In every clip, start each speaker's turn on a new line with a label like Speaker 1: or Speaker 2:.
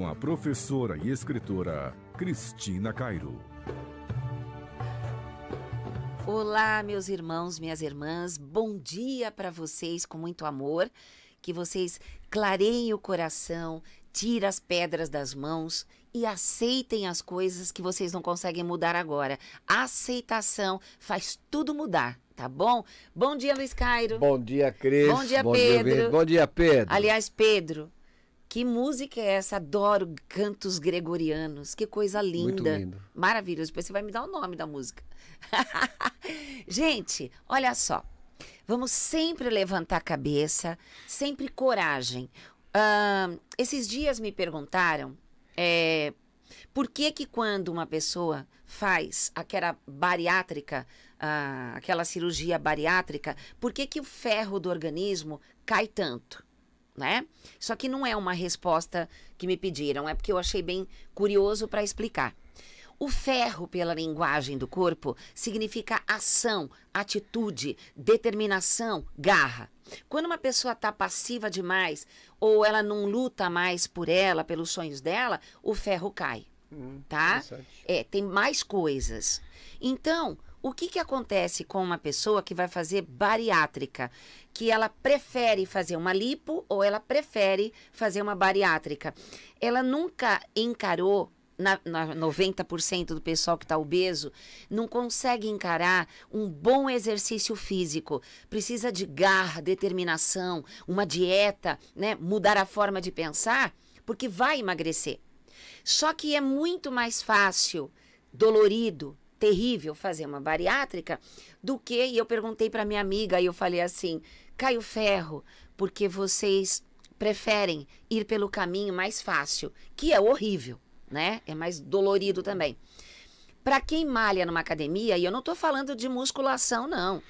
Speaker 1: com a professora e escritora Cristina Cairo. Olá, meus irmãos, minhas irmãs, bom dia para vocês com muito amor. Que vocês clareiem o coração, tirem as pedras das mãos e aceitem as coisas que vocês não conseguem mudar agora. A aceitação faz tudo mudar tá bom? Bom dia, Luiz Cairo. Bom
Speaker 2: dia, Cris. Bom dia, Bom Pedro. Dia, bom dia, Pedro.
Speaker 1: Aliás, Pedro, que música é essa? Adoro cantos gregorianos. Que coisa linda. Muito lindo. Maravilhoso. Depois você vai me dar o nome da música. Gente, olha só. Vamos sempre levantar a cabeça, sempre coragem. Uh, esses dias me perguntaram é, por que que quando uma pessoa faz aquela bariátrica, uh, aquela cirurgia bariátrica, por que que o ferro do organismo cai tanto? né? Só que não é uma resposta que me pediram, é porque eu achei bem curioso para explicar. O ferro, pela linguagem do corpo, significa ação, atitude, determinação, garra. Quando uma pessoa está passiva demais ou ela não luta mais por ela, pelos sonhos dela, o ferro cai. Hum, tá? É, tem mais coisas. Então, o que, que acontece com uma pessoa que vai fazer bariátrica? Que ela prefere fazer uma lipo ou ela prefere fazer uma bariátrica? Ela nunca encarou na, na, 90% do pessoal que está obeso não consegue encarar um bom exercício físico. Precisa de garra, determinação, uma dieta, né? mudar a forma de pensar, porque vai emagrecer. Só que é muito mais fácil, dolorido, terrível fazer uma bariátrica do que. E eu perguntei para minha amiga e eu falei assim: Caio Ferro, porque vocês preferem ir pelo caminho mais fácil, que é horrível, né? É mais dolorido também. Para quem malha numa academia, e eu não estou falando de musculação, não.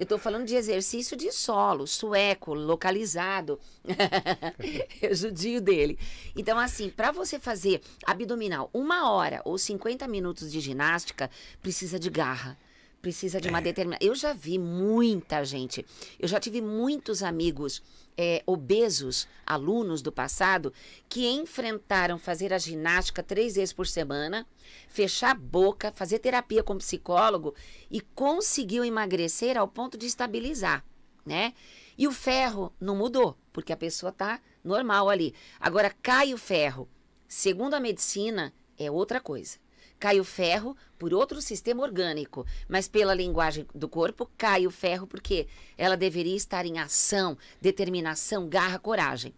Speaker 1: Eu estou falando de exercício de solo, sueco, localizado, judio dele. Então, assim, para você fazer abdominal uma hora ou 50 minutos de ginástica, precisa de garra precisa de uma é. determinada. Eu já vi muita gente, eu já tive muitos amigos é, obesos, alunos do passado, que enfrentaram fazer a ginástica três vezes por semana, fechar a boca, fazer terapia com psicólogo e conseguiu emagrecer ao ponto de estabilizar, né? E o ferro não mudou, porque a pessoa tá normal ali. Agora cai o ferro. Segundo a medicina, é outra coisa cai o ferro por outro sistema orgânico, mas pela linguagem do corpo cai o ferro porque ela deveria estar em ação, determinação, garra, coragem.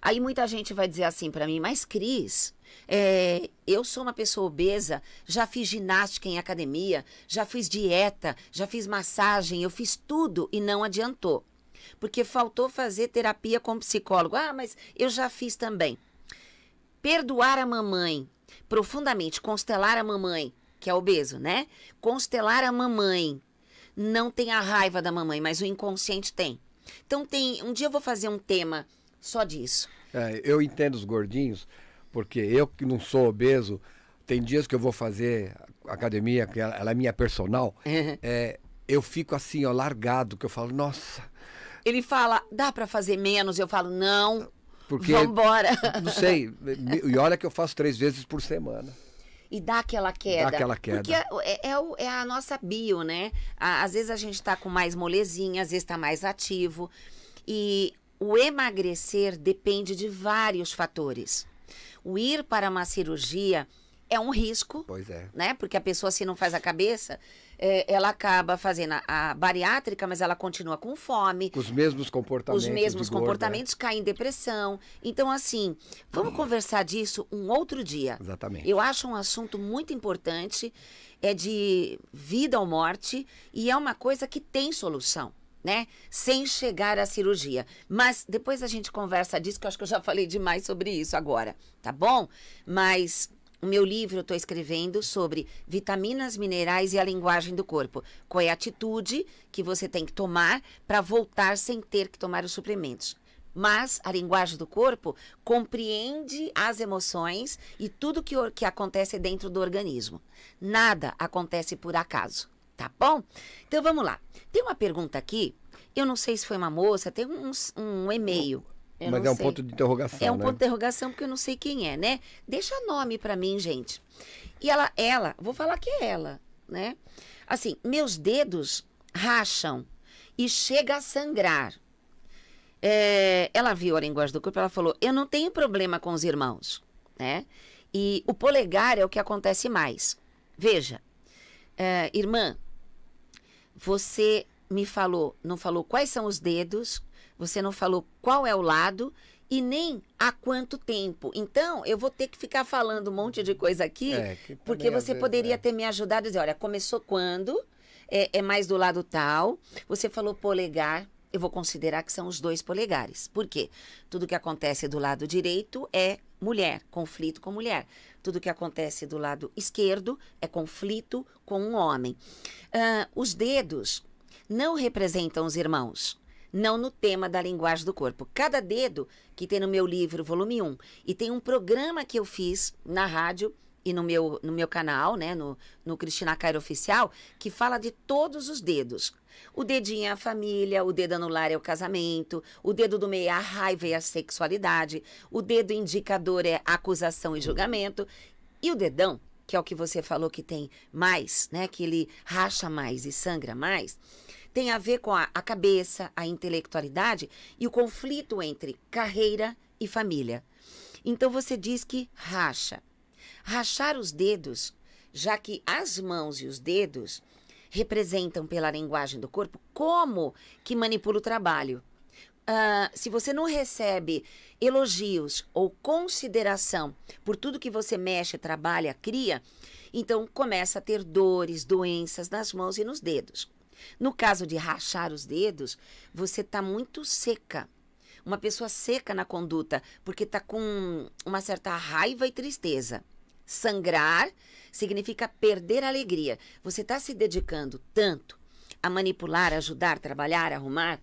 Speaker 1: Aí muita gente vai dizer assim para mim, mas Cris, é, eu sou uma pessoa obesa, já fiz ginástica em academia, já fiz dieta, já fiz massagem, eu fiz tudo e não adiantou. Porque faltou fazer terapia com psicólogo. Ah, mas eu já fiz também. Perdoar a mamãe profundamente, constelar a mamãe, que é obeso, né? Constelar a mamãe. Não tem a raiva da mamãe, mas o inconsciente tem. Então tem. Um dia eu vou fazer um tema
Speaker 2: só disso. É, eu entendo os gordinhos, porque eu que não sou obeso, tem dias que eu vou fazer academia, que ela, é minha personal, uhum. é, eu fico assim, ó, largado, que eu falo, nossa.
Speaker 1: Ele fala, dá para fazer menos? Eu falo, não.
Speaker 2: Porque, Vambora! Não sei. E olha que eu faço três vezes por semana
Speaker 1: e dá aquela queda. Dá aquela queda. Porque é, é, é, é a nossa bio, né? Às vezes a gente está com mais molezinha, às vezes está mais ativo. E o emagrecer depende de vários fatores. O ir para uma cirurgia é um risco. Pois é. Né? Porque a pessoa, se não faz a cabeça, é, ela acaba fazendo a, a, bariátrica, mas ela continua com fome. Com os
Speaker 2: mesmos comportamentos. Os mesmos comportamentos,
Speaker 1: gorda. cai em depressão. Então, assim, vamos conversar disso um outro dia. Exatamente. Eu acho um assunto muito importante, é de vida ou morte, e é uma coisa que tem solução. Né? Sem chegar à cirurgia. Mas depois a gente conversa disso, que eu acho que eu já falei demais sobre isso agora, tá bom? Mas o meu livro eu estou escrevendo sobre vitaminas, minerais e a linguagem do corpo. Qual é a atitude que você tem que tomar para voltar sem ter que tomar os suplementos? Mas a linguagem do corpo compreende as emoções e tudo que, que acontece dentro do organismo. Nada acontece por acaso, tá bom? Então vamos lá. Tem uma pergunta aqui, eu não sei se foi uma moça, tem um, um e-mail. Eu Mas é um sei. ponto de interrogação. É um né? ponto de interrogação porque eu não sei quem é, né? Deixa nome para mim, gente. E ela, ela, vou falar que é ela, né? Assim, meus dedos racham e chega a sangrar. É, ela viu a linguagem do corpo, ela falou: Eu não tenho problema com os irmãos, né? E o polegar é o que acontece mais. Veja, é, irmã, você me falou, não falou quais são os dedos, você não falou qual é o lado e nem há quanto tempo. Então, eu vou ter que ficar falando um monte de coisa aqui, é, porque você poderia é. ter me ajudado a dizer, olha, começou quando, é, é, mais do lado tal, você falou polegar, eu vou considerar que são os dois polegares. Por quê? Tudo que acontece do lado direito é mulher, conflito com mulher. Tudo que acontece do lado esquerdo é conflito com um homem. Uh, os dedos não representam os irmãos não no tema da linguagem do corpo. Cada dedo que tem no meu livro, volume 1, e tem um programa que eu fiz na rádio e no meu, no meu canal, né, no, no Cristina Cairo Oficial, que fala de todos os dedos. O dedinho é a família, o dedo anular é o casamento, o dedo do meio é a raiva e a sexualidade, o dedo indicador é acusação e julgamento, e o dedão que é o que você falou que tem mais, né? Que ele racha mais e sangra mais, tem a ver com a, a cabeça, a intelectualidade e o conflito entre carreira e família. Então você diz que racha. Rachar os dedos, já que as mãos e os dedos representam pela linguagem do corpo como que manipula o trabalho uh, se você não recebe elogios ou consideração por tudo que você mexe, trabalha, cria, então começa a ter dores, doenças nas mãos e nos dedos. No caso de rachar os dedos, você está muito seca. Uma pessoa seca na conduta, porque está com uma certa raiva e tristeza. Sangrar significa perder a alegria. Você está se dedicando tanto a manipular, ajudar, trabalhar, arrumar,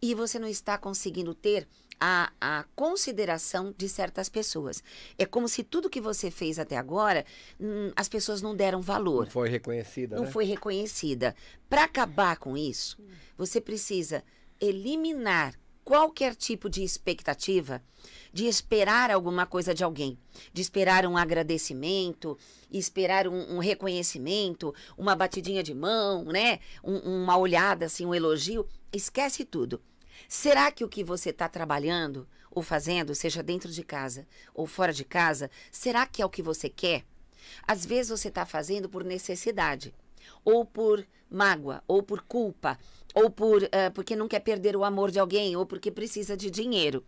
Speaker 1: e você não está conseguindo ter a, a, consideração de certas pessoas. É como se tudo que você fez até agora, hum, as pessoas não deram valor. Não foi reconhecida. Não né? foi reconhecida. Para acabar com isso, você precisa eliminar qualquer tipo de expectativa de esperar alguma coisa de alguém, de esperar um agradecimento, esperar um, um reconhecimento, uma batidinha de mão, né? Um, uma olhada, assim, um elogio. Esquece tudo. Será que o que você está trabalhando ou fazendo, seja dentro de casa ou fora de casa, será que é o que você quer? Às vezes você está fazendo por necessidade, ou por mágoa, ou por culpa, ou por uh, porque não quer perder o amor de alguém, ou porque precisa de dinheiro.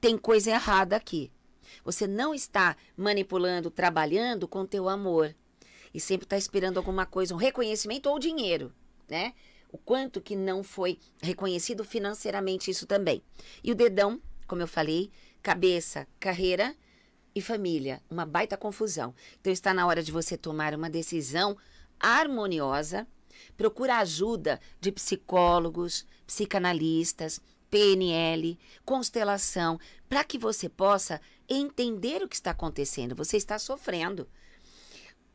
Speaker 1: Tem coisa errada aqui. Você não está manipulando, trabalhando com teu amor e sempre está esperando alguma coisa, um reconhecimento ou dinheiro, né? o quanto que não foi reconhecido financeiramente isso também. E o dedão, como eu falei, cabeça, carreira e família, uma baita confusão. Então está na hora de você tomar uma decisão harmoniosa, procura ajuda de psicólogos, psicanalistas, PNL, constelação, para que você possa entender o que está acontecendo. Você está sofrendo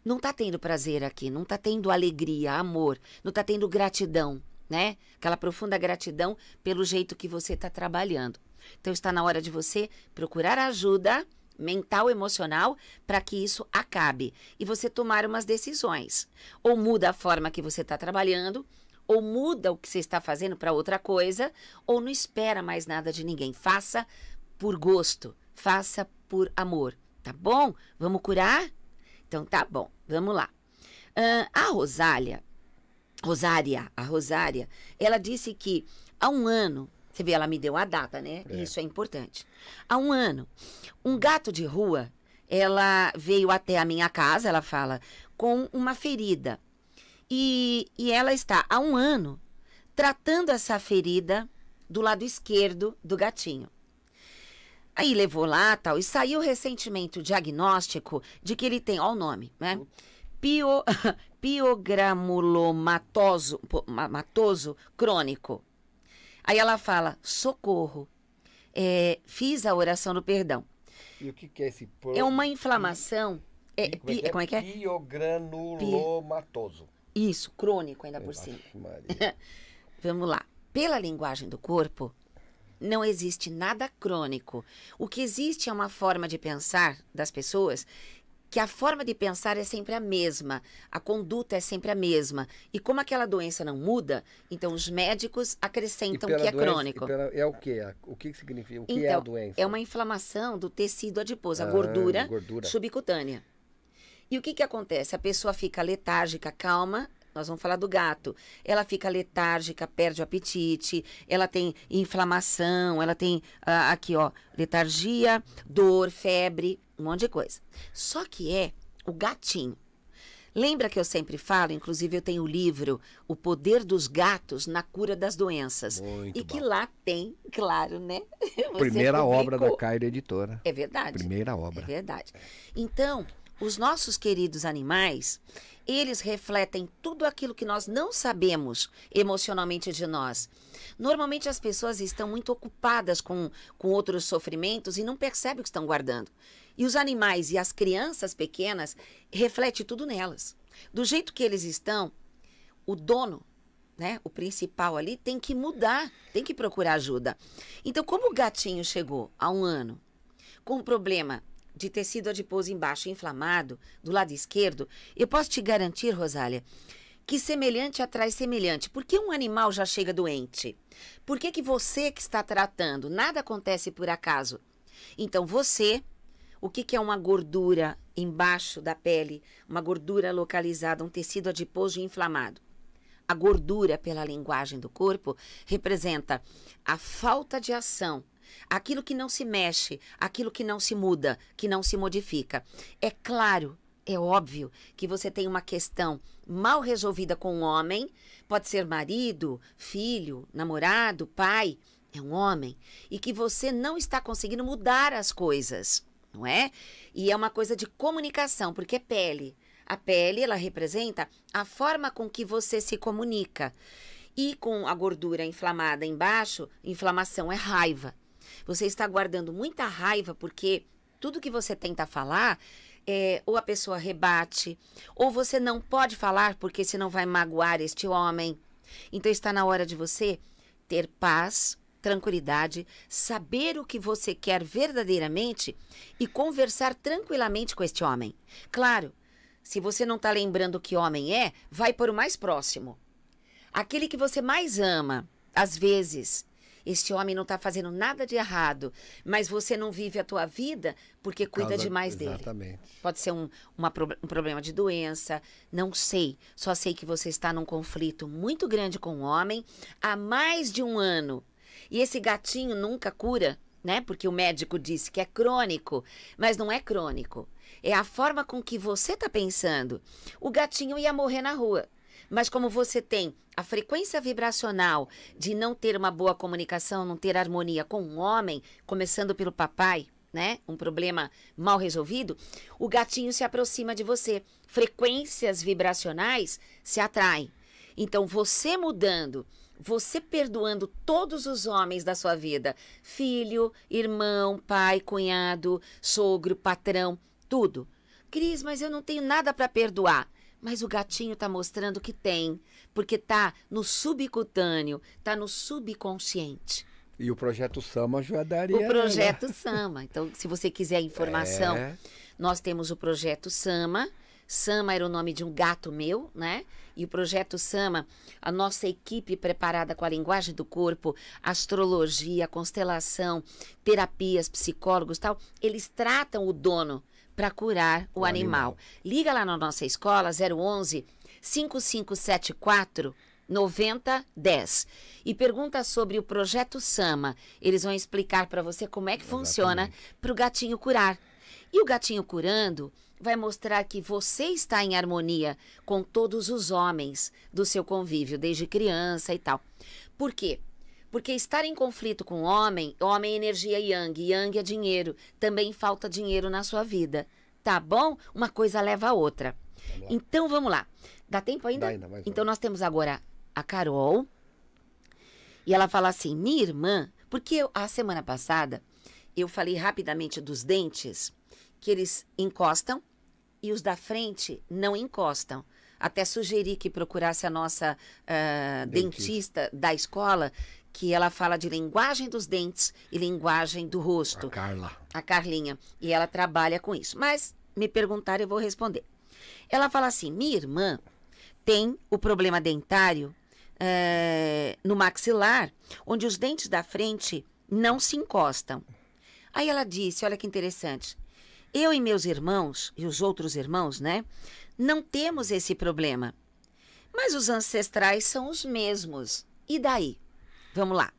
Speaker 1: não tá tendo prazer aqui, não tá tendo alegria, amor, não tá tendo gratidão, né? Aquela profunda gratidão pelo jeito que você está trabalhando. Então está na hora de você procurar ajuda mental, emocional, para que isso acabe e você tomar umas decisões. Ou muda a forma que você está trabalhando, ou muda o que você está fazendo para outra coisa, ou não espera mais nada de ninguém. Faça por gosto, faça por amor, tá bom? Vamos curar? Então tá bom. Vamos lá. Uh, a Rosália, Rosária, a Rosária, ela disse que há um ano, você vê, ela me deu a data, né? É. Isso é importante. Há um ano, um gato de rua, ela veio até a minha casa, ela fala, com uma ferida. E, e ela está há um ano tratando essa ferida do lado esquerdo do gatinho. Aí levou lá tal, e saiu recentemente o diagnóstico de que ele tem, olha o nome, né? Uhum. Pio, piogramulomatoso crônico. Aí ela fala, socorro, é, fiz a oração do perdão. E o que, que é esse? Pro... É uma inflamação... É, como, é, é, como é que é? Piogranulomatoso. Isso, crônico ainda por cima. Vamos lá. Pela linguagem do corpo, não existe nada crônico. O que existe é uma forma de pensar das pessoas que a forma de pensar é sempre a mesma, a conduta é sempre a mesma. E como aquela doença não muda, então os médicos acrescentam que é doença, crônico.
Speaker 2: Pela, é o que? O que significa? O que então, é a então, doença? É
Speaker 1: uma inflamação do tecido adiposo, ah, a gordura, gordura, subcutânea. E o que, que acontece? A pessoa fica letárgica, calma, nós vamos falar do gato. Ela fica letárgica, perde o apetite, ela tem inflamação, ela tem ah, aqui, ó, letargia, dor, febre, um monte de coisa. Só que é o gatinho. Lembra que eu sempre falo, inclusive eu tenho o livro O Poder dos Gatos na Cura das Doenças. Muito e bom. que lá tem, claro, né? Primeira publicou. obra da Cairo Editora. É verdade. Primeira obra. É verdade. Então, os nossos queridos animais, eles refletem tudo aquilo que nós não sabemos emocionalmente de nós. Normalmente as pessoas estão muito ocupadas com, com outros sofrimentos e não percebem o que estão guardando. E os animais e as crianças pequenas refletem tudo nelas. Do jeito que eles estão, o dono, né, o principal ali, tem que mudar, tem que procurar ajuda. Então, como o gatinho chegou há um ano com um problema de tecido adiposo embaixo inflamado, do lado esquerdo, eu posso te garantir, Rosália, que semelhante atrai semelhante. Por que um animal já chega doente? Por que, que você que está tratando, nada acontece por acaso? Então você, o que, que é uma gordura embaixo da pele, uma gordura localizada, um tecido adiposo inflamado? A gordura, pela linguagem do corpo, representa a falta de ação aquilo que não se mexe, aquilo que não se muda, que não se modifica. É claro, é óbvio que você tem uma questão mal resolvida com um homem, pode ser marido, filho, namorado, pai, é um homem, e que você não está conseguindo mudar as coisas, não é? E é uma coisa de comunicação, porque é pele. A pele, ela representa a forma com que você se comunica. E com a gordura inflamada embaixo, inflamação é raiva. Você está guardando muita raiva porque tudo que você tenta falar, é, ou a pessoa rebate, ou você não pode falar porque senão vai magoar este homem. Então está na hora de você ter paz, tranquilidade, saber o que você quer verdadeiramente e conversar tranquilamente com este homem. Claro, se você não está lembrando que homem é, vai por o mais próximo. Aquele que você mais ama, às vezes, este homem não está fazendo nada de errado, mas você não vive a tua vida porque cuida Causa, demais exatamente. dele. Pode ser um, uma, um problema de doença, não sei. Só sei que você está num conflito muito grande com o um homem há mais de um ano. E esse gatinho nunca cura, né? Porque o médico disse que é crônico, mas não é crônico. É a forma com que você está pensando. O gatinho ia morrer na rua. Mas como você tem a frequência vibracional de não ter uma boa comunicação, não ter harmonia com um homem, começando pelo papai, né? Um problema mal resolvido, o gatinho se aproxima de você. Frequências vibracionais se atraem. Então, você mudando você perdoando todos os homens da sua vida: filho, irmão, pai, cunhado, sogro, patrão, tudo. Cris, mas eu não tenho nada para perdoar. Mas o gatinho está mostrando que tem, porque está no subcutâneo, está no subconsciente.
Speaker 2: E o projeto Sama ajudaria O projeto
Speaker 1: Sama. Então, se você quiser informação, é. nós temos o projeto Sama. Sama era o nome de um gato meu, né? E o projeto Sama, a nossa equipe preparada com a linguagem do corpo, astrologia, constelação, terapias, psicólogos, tal, eles tratam o dono para curar o, o animal. animal. Liga lá na nossa escola 011 5574 9010 e pergunta sobre o projeto Sama. Eles vão explicar para você como é que Exatamente. funciona para o gatinho curar. E o gatinho curando vai mostrar que você está em harmonia com todos os homens do seu convívio desde criança e tal. Por quê? Porque estar em conflito com homem, homem é energia yang, yang é dinheiro. Também falta dinheiro na sua vida. Tá bom? Uma coisa leva a outra. Vamos tá então vamos lá. Dá tempo ainda? Dá ainda então nós temos agora a Carol. E ela fala assim: minha irmã, porque eu, a semana passada eu falei rapidamente dos dentes que eles encostam e os da frente não encostam. Até sugeri que procurasse a nossa uh, dentista. dentista da escola que ela fala de linguagem dos dentes e linguagem do rosto. A Carla. A Carlinha. E ela trabalha com isso. Mas me perguntaram, eu vou responder. Ela fala assim: minha irmã tem o problema dentário é, no maxilar, onde os dentes da frente não se encostam. Aí ela disse: olha que interessante. Eu e meus irmãos, e os outros irmãos, né? Não temos esse problema. Mas os ancestrais são os mesmos. E daí? Vamos lá.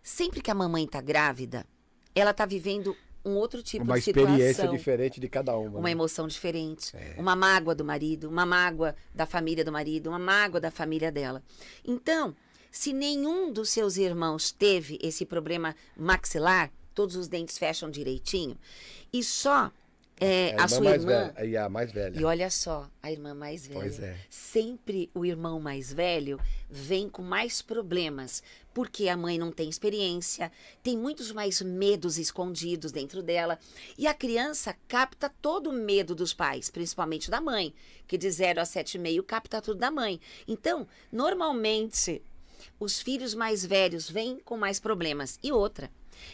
Speaker 1: Sempre que a mamãe tá grávida, ela tá vivendo um outro tipo uma de situação. Uma experiência diferente
Speaker 2: de cada uma. Uma né? emoção
Speaker 1: diferente. É. Uma mágoa do marido, uma mágoa da família do marido, uma mágoa da família dela. Então, se nenhum dos seus irmãos teve esse problema maxilar, todos os dentes fecham direitinho, e só é, é a, a sua irmã. Velha,
Speaker 2: e a mais velha. E
Speaker 1: olha só, a irmã mais velha. Pois é. Sempre o irmão mais velho vem com mais problemas porque a mãe não tem experiência, tem muitos mais medos escondidos dentro dela. E a criança capta todo o medo dos pais, principalmente da mãe, que de 0 a 7,5 capta tudo da mãe. Então, normalmente, os filhos mais velhos vêm com mais problemas. E outra,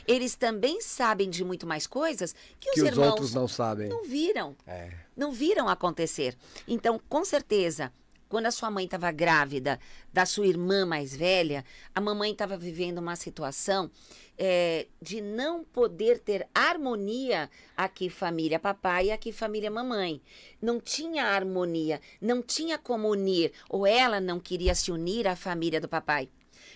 Speaker 1: eles também sabem de muito mais coisas que, que os, irmãos outros não sabem. Não viram. É. Não viram acontecer. Então, com certeza, quando a sua mãe estava grávida da sua irmã mais velha, a mamãe estava vivendo uma situação é, de não poder ter harmonia aqui família papai e aqui família mamãe. Não tinha harmonia, não tinha como unir, ou ela não queria se unir à família do papai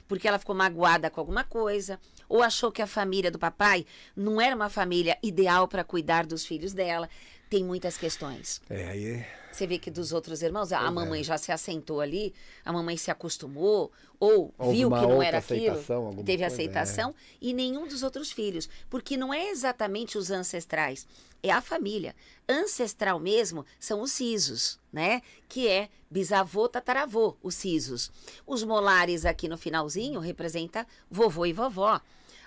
Speaker 1: porque ela ficou magoada com alguma coisa, ou achou que a família do papai não era uma família ideal para cuidar dos filhos dela. Tem muitas questões. É, aí você vê que dos outros irmãos, a é. mamãe já se assentou ali, a mamãe se acostumou, ou Houve viu que não era aquilo, teve coisa, é. aceitação, é. e nenhum dos outros filhos. Porque não é exatamente os ancestrais, é a família. Ancestral mesmo são os sisos, né? Que é bisavô, tataravô, os sisos. Os molares aqui no finalzinho representa vovô e vovó.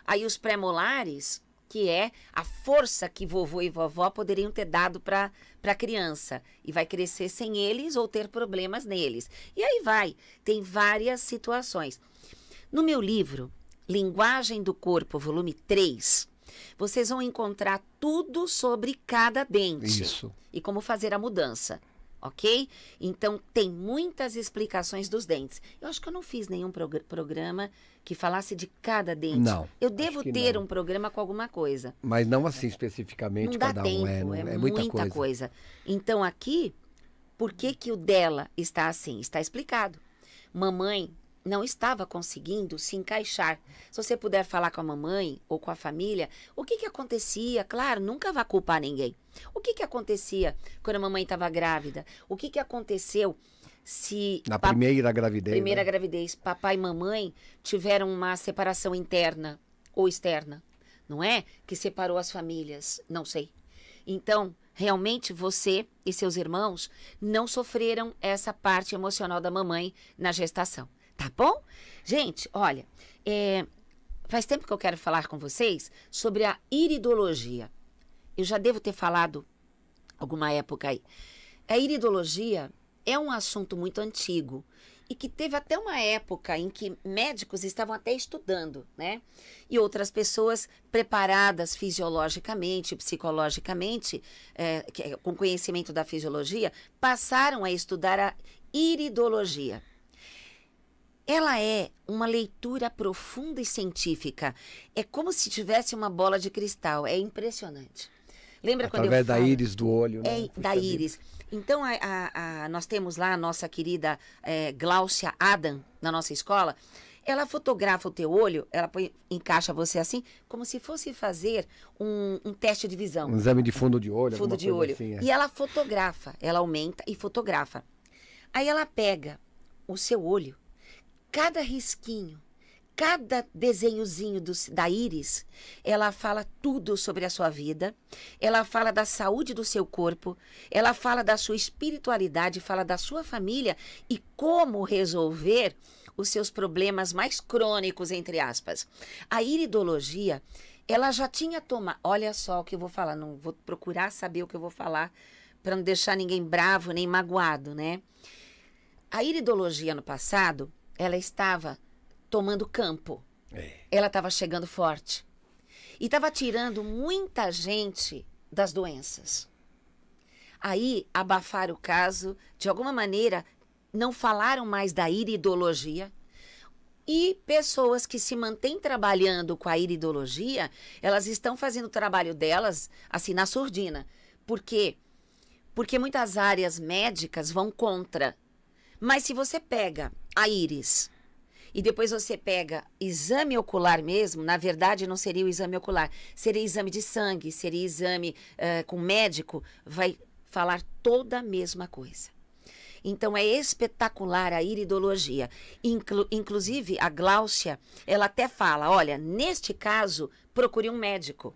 Speaker 1: Aí os premolares que é a força que vovô e vovó poderiam ter dado para a criança. E vai crescer sem eles ou ter problemas neles. E aí vai, tem várias situações. No meu livro, Linguagem do Corpo, volume 3, vocês vão encontrar tudo sobre cada dente. Isso. E como fazer a mudança ok? Então, tem muitas explicações dos dentes. Eu acho que eu não fiz nenhum prog programa que falasse de cada dente. Não. Eu devo ter não. um programa com alguma coisa.
Speaker 2: Mas não assim especificamente não cada dá um. É, tempo, é, é, é muita, muita coisa.
Speaker 1: coisa. Então, aqui, por que, que o dela está assim? Está explicado. Mamãe não estava conseguindo se encaixar. Se você puder falar com a mamãe ou com a família, o que, que acontecia? Claro, nunca vá culpar ninguém. O que, que acontecia quando a mamãe estava grávida? O que, que aconteceu se. Na pap... primeira gravidez. Primeira né? gravidez, papai e mamãe tiveram uma separação interna ou externa, não é? Que separou as famílias, não sei. Então, realmente você e seus irmãos não sofreram essa parte emocional da mamãe na gestação. Tá bom? Gente, olha, é, faz tempo que eu quero falar com vocês sobre a iridologia. Eu já devo ter falado alguma época aí. A iridologia é um assunto muito antigo e que teve até uma época em que médicos estavam até estudando, né? E outras pessoas preparadas fisiologicamente, psicologicamente, é, é com conhecimento da fisiologia, passaram a estudar a iridologia ela é uma leitura profunda e científica. É como se tivesse uma bola de cristal. É impressionante. Lembra Através quando eu da falo? íris
Speaker 2: do olho. Né? É, né? da Fica íris.
Speaker 1: Ali. Então, a, a, a, nós temos lá a nossa querida é, Glaucia Adam, na nossa escola. Ela fotografa o teu olho, ela põe, encaixa você assim, como se fosse fazer um, um teste de visão. Um exame
Speaker 2: de fundo de olho. Fundo de olho. Assim, é. E ela
Speaker 1: fotografa, ela aumenta e fotografa. Aí ela pega o seu olho cada risquinho, cada desenhozinho do, da íris, ela fala tudo sobre a sua vida, ela fala da saúde do seu corpo, ela fala da sua espiritualidade, fala da sua família e como resolver os seus problemas mais crônicos, entre aspas. A iridologia, ela já tinha tomado. Olha só o que eu vou falar, não vou procurar saber o que eu vou falar para não deixar ninguém bravo nem magoado, né? A iridologia no passado ela estava tomando campo. É. Ela estava chegando forte. E estava tirando muita gente das doenças. Aí abafar o caso, de alguma maneira, não falaram mais da iridologia. E pessoas que se mantêm trabalhando com a iridologia, elas estão fazendo o trabalho delas assim na surdina. Por quê? Porque muitas áreas médicas vão contra. Mas se você pega a íris. E depois você pega exame ocular mesmo, na verdade não seria o exame ocular, seria exame de sangue, seria exame uh, com médico, vai falar toda a mesma coisa. Então é espetacular a iridologia. Inclu inclusive, a Gláucia, ela até fala: olha, neste caso, procure um médico.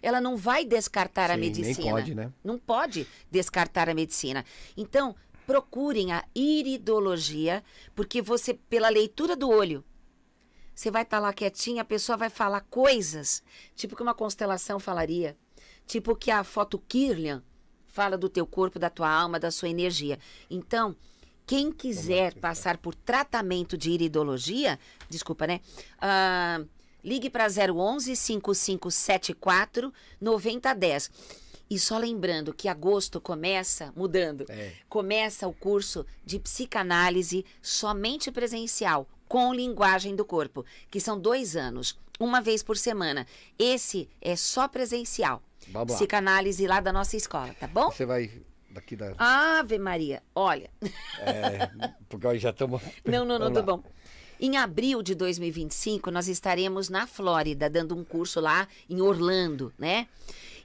Speaker 1: Ela não vai descartar Sim, a medicina. Nem pode, né? Não pode descartar a medicina. Então, procurem a iridologia, porque você, pela leitura do olho, você vai estar tá lá quietinha, a pessoa vai falar coisas, tipo que uma constelação falaria, tipo que a foto Kirlian fala do teu corpo, da tua alma, da sua energia. Então, quem quiser então. passar por tratamento de iridologia, desculpa, né? Uh, ligue para 011 5574 9010. E só lembrando que agosto começa mudando. É. Começa o curso de psicanálise somente presencial, com linguagem do corpo, que são dois anos, uma vez por semana. Esse é só presencial. Vamos Psicanálise lá da nossa escola, tá bom? Você
Speaker 2: vai daqui da.
Speaker 1: Ave Maria, olha. É,
Speaker 2: porque aí já estamos.
Speaker 1: Não, não, não, tudo tá bom. Em abril de 2025, nós estaremos na Flórida, dando um curso lá em Orlando, né?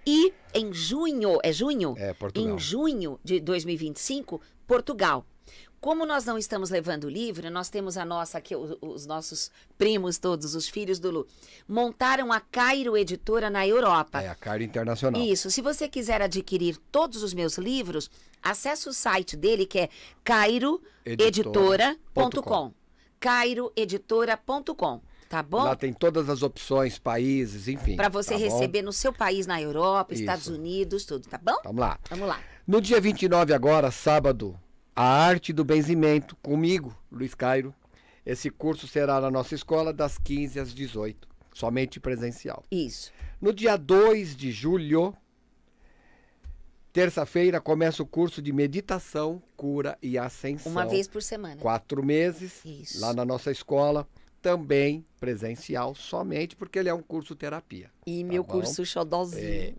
Speaker 1: E em junho, é junho? É, Portugal. Em junho de 2025, Portugal. Como nós não estamos levando o livro, nós temos a nossa, aqui, os, os nossos primos todos, os filhos do Lu, montaram a Cairo Editora na Europa. É, a Cairo Internacional. Isso. Se você quiser adquirir todos os meus livros, acesse o site dele, que é cairoeditora.com. cairoeditora.com. Tá bom? Lá
Speaker 2: tem todas as opções, países, enfim. Para você tá receber bom?
Speaker 1: no seu país, na Europa, Estados Unidos, tudo, tá bom? Vamos lá. Vamos lá.
Speaker 2: No dia 29 agora, sábado, a arte do benzimento comigo, Luiz Cairo. Esse curso será na nossa escola das 15 às 18, somente presencial. Isso. No dia 2 de julho, Terça-feira começa o curso de meditação, cura e ascensão. Uma vez por semana. Quatro meses. Isso. Lá na nossa escola também presencial, somente porque ele é um curso terapia. E tá meu bom? curso xodózinho. É.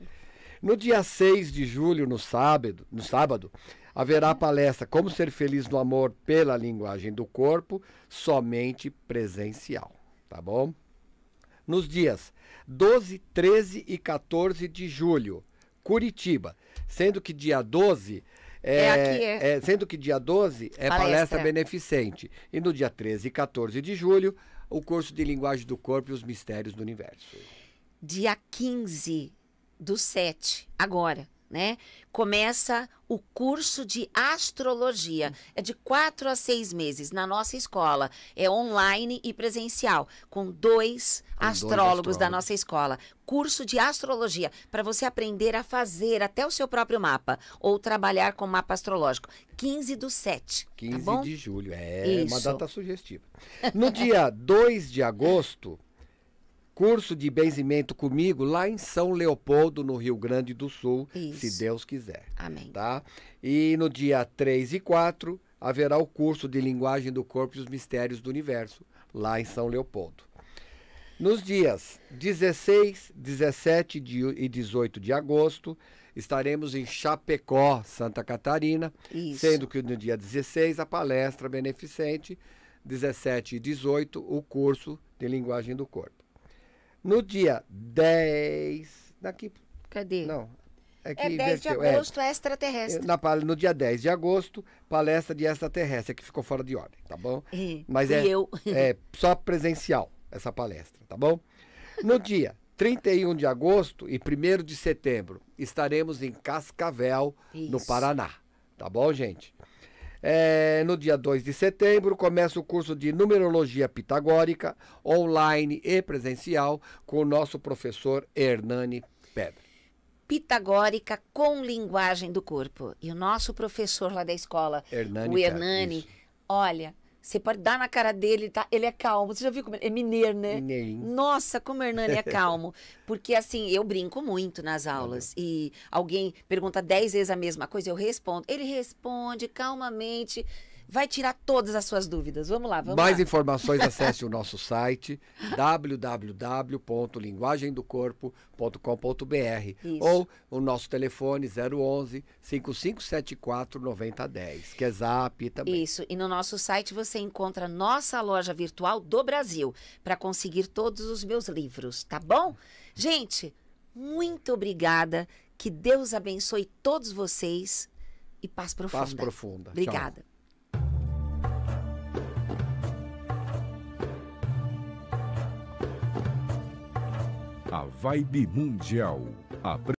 Speaker 2: No dia 6 de julho, no sábado, no sábado, haverá a uhum. palestra Como Ser Feliz no Amor pela Linguagem do Corpo, somente presencial, tá bom? Nos dias 12, 13 e 14 de julho, Curitiba, sendo que dia 12 é, é aqui, é. é. Sendo que dia 12 é palestra. palestra beneficente. E no dia 13 e 14 de julho, o curso de Linguagem do Corpo e os Mistérios do
Speaker 1: Universo. Dia 15 do 7, agora né? Começa o curso de astrologia. É de quatro a seis meses na nossa escola. É online e presencial, com dois, com astrólogos, dois astrólogos da nossa escola. Curso de astrologia, para você aprender a fazer até o seu próprio mapa ou trabalhar com mapa astrológico. 15 do 7. 15 tá de
Speaker 2: julho, é Isso. uma data sugestiva. No dia 2 de agosto curso de benzimento comigo lá em São Leopoldo, no Rio Grande do Sul, Isso. se Deus quiser. Amém. Tá? E no dia 3 e 4 haverá o curso de linguagem do corpo e os mistérios do universo, lá em São Leopoldo. Nos dias 16, 17 de, e 18 de agosto, estaremos em Chapecó, Santa Catarina, Isso. sendo que no dia 16 a palestra beneficente, 17 e 18 o curso de linguagem do corpo. No dia 10. Daqui. Cadê? Não. É, que é 10 inverteu. de é, agosto,
Speaker 1: é. extraterrestre. Na,
Speaker 2: no dia 10 de agosto, palestra de extraterrestre, que ficou fora de ordem, tá bom? É, Mas é, é só presencial essa palestra, tá bom? No dia 31 de agosto e 1 de setembro, estaremos em Cascavel, Isso. no Paraná. Tá bom, gente? É, no dia 2 de setembro, começa o curso de Numerologia Pitagórica, online e presencial, com o nosso professor Hernani Pedra.
Speaker 1: Pitagórica com linguagem do corpo. E o nosso professor lá da escola,
Speaker 2: Hernani o Hernani,
Speaker 1: Pedro, olha, você pode dar na cara dele, tá? Ele é calmo. Você já viu como é mineiro, né? Mineirinho. Nossa, como o Hernani é calmo. Porque assim, eu brinco muito nas aulas. Uhum. E alguém pergunta dez vezes a mesma coisa, eu respondo. Ele responde calmamente vai tirar todas as suas dúvidas. Vamos lá, vamos Mais lá. informações, acesse o
Speaker 2: nosso site www.linguagemdocorpo.com.br ou o nosso telefone 011
Speaker 1: 5574 9010, que é Zap também. Isso, e no nosso site você encontra nossa loja virtual do Brasil para conseguir todos os meus livros, tá bom? Gente, muito obrigada. Que Deus abençoe todos vocês e paz profunda. Paz profunda. Obrigada. Tchau.
Speaker 2: a Vibe Mundial.